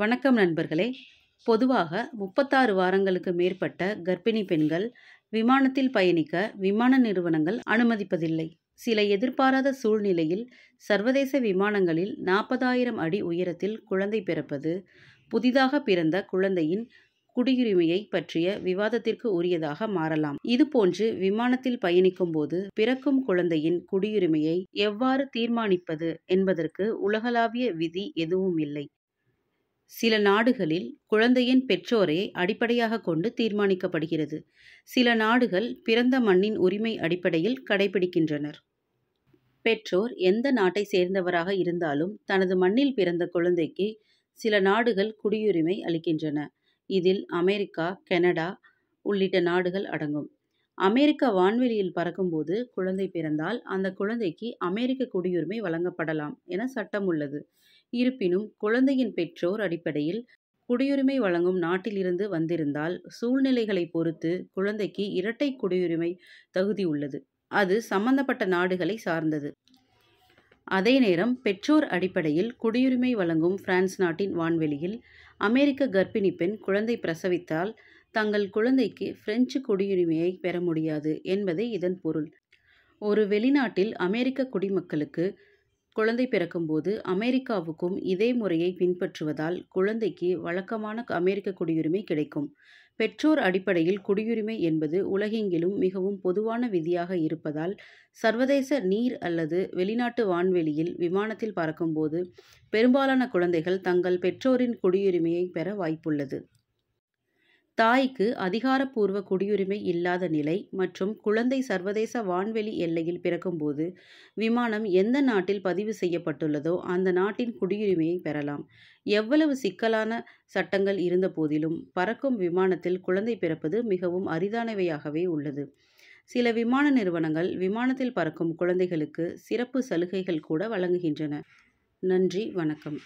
வணக்கம் நண்பர்களே பொதுவாக முப்பத்தாறு வாரங்களுக்கு மேற்பட்ட கர்ப்பிணி பெண்கள் விமானத்தில் பயணிக்க விமான நிறுவனங்கள் அனுமதிப்பதில்லை சில எதிர்பாராத சூழ்நிலையில் சர்வதேச விமானங்களில் நாற்பதாயிரம் அடி உயரத்தில் குழந்தை பிறப்பது புதிதாக பிறந்த குழந்தையின் குடியுரிமையை பற்றிய விவாதத்திற்கு உரியதாக மாறலாம் இதுபோன்று விமானத்தில் பயணிக்கும் போது பிறக்கும் குழந்தையின் குடியுரிமையை எவ்வாறு தீர்மானிப்பது என்பதற்கு உலகளாவிய விதி எதுவும் இல்லை சில நாடுகளில் குழந்தையின் பெற்றோரை அடிப்படையாக கொண்டு தீர்மானிக்கப்படுகிறது சில நாடுகள் பிறந்த மண்ணின் உரிமை அடிப்படையில் கடைபிடிக்கின்றனர் பெற்றோர் எந்த நாட்டை சேர்ந்தவராக இருந்தாலும் தனது மண்ணில் பிறந்த குழந்தைக்கு சில நாடுகள் குடியுரிமை அளிக்கின்றன இதில் அமெரிக்கா கனடா உள்ளிட்ட நாடுகள் அடங்கும் அமெரிக்க வான்வெளியில் பறக்கும்போது குழந்தை பிறந்தால் அந்த குழந்தைக்கு அமெரிக்க குடியுரிமை வழங்கப்படலாம் என சட்டம் உள்ளது இருப்பினும் குழந்தையின் பெற்றோர் அடிப்படையில் குடியுரிமை வழங்கும் நாட்டிலிருந்து வந்திருந்தால் சூழ்நிலைகளை பொறுத்து குழந்தைக்கு இரட்டை குடியுரிமை தகுதி உள்ளது அது சம்பந்தப்பட்ட நாடுகளை சார்ந்தது அதே நேரம் பெற்றோர் அடிப்படையில் குடியுரிமை வழங்கும் பிரான்ஸ் நாட்டின் வான்வெளியில் அமெரிக்க கர்ப்பிணி பெண் குழந்தை பிரசவித்தால் தங்கள் குழந்தைக்கு பிரெஞ்சு குடியுரிமையை பெற முடியாது என்பதே இதன் பொருள் ஒரு வெளிநாட்டில் அமெரிக்க குடிமக்களுக்கு குழந்தை பிறக்கும்போது அமெரிக்காவுக்கும் இதே முறையை பின்பற்றுவதால் குழந்தைக்கு வழக்கமான அமெரிக்க குடியுரிமை கிடைக்கும் பெற்றோர் அடிப்படையில் குடியுரிமை என்பது உலகெங்கிலும் மிகவும் பொதுவான விதியாக இருப்பதால் சர்வதேச நீர் அல்லது வெளிநாட்டு வான்வெளியில் விமானத்தில் பறக்கும்போது பெரும்பாலான குழந்தைகள் தங்கள் பெற்றோரின் குடியுரிமையை பெற வாய்ப்புள்ளது தாய்க்கு அதிகாரப்பூர்வ குடியுரிமை இல்லாத நிலை மற்றும் குழந்தை சர்வதேச வான்வெளி எல்லையில் பிறக்கும்போது விமானம் எந்த நாட்டில் பதிவு செய்யப்பட்டுள்ளதோ அந்த நாட்டின் குடியுரிமையை பெறலாம் எவ்வளவு சிக்கலான சட்டங்கள் இருந்தபோதிலும் பறக்கும் விமானத்தில் குழந்தை பிறப்பது மிகவும் அரிதானவையாகவே உள்ளது சில விமான நிறுவனங்கள் விமானத்தில் பறக்கும் குழந்தைகளுக்கு சிறப்பு சலுகைகள் கூட வழங்குகின்றன நன்றி வணக்கம்